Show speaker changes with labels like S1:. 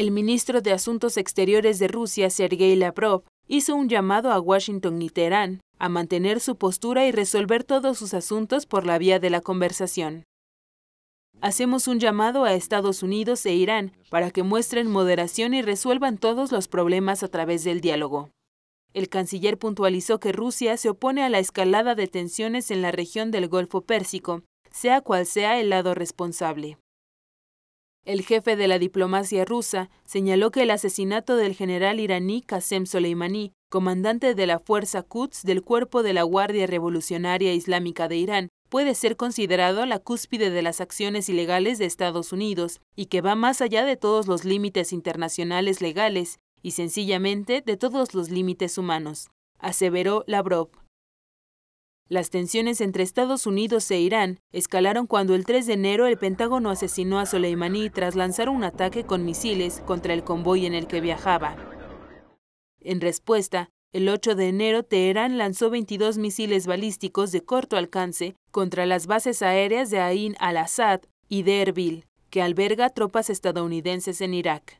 S1: el ministro de Asuntos Exteriores de Rusia, Sergei Lavrov, hizo un llamado a Washington y Teherán a mantener su postura y resolver todos sus asuntos por la vía de la conversación. Hacemos un llamado a Estados Unidos e Irán para que muestren moderación y resuelvan todos los problemas a través del diálogo. El canciller puntualizó que Rusia se opone a la escalada de tensiones en la región del Golfo Pérsico, sea cual sea el lado responsable. El jefe de la diplomacia rusa señaló que el asesinato del general iraní Qasem Soleimani, comandante de la Fuerza Quds del Cuerpo de la Guardia Revolucionaria Islámica de Irán, puede ser considerado la cúspide de las acciones ilegales de Estados Unidos y que va más allá de todos los límites internacionales legales y sencillamente de todos los límites humanos, aseveró Lavrov. Las tensiones entre Estados Unidos e Irán escalaron cuando el 3 de enero el Pentágono asesinó a Soleimani tras lanzar un ataque con misiles contra el convoy en el que viajaba. En respuesta, el 8 de enero Teherán lanzó 22 misiles balísticos de corto alcance contra las bases aéreas de Ain al-Assad y de Erbil, que alberga tropas estadounidenses en Irak.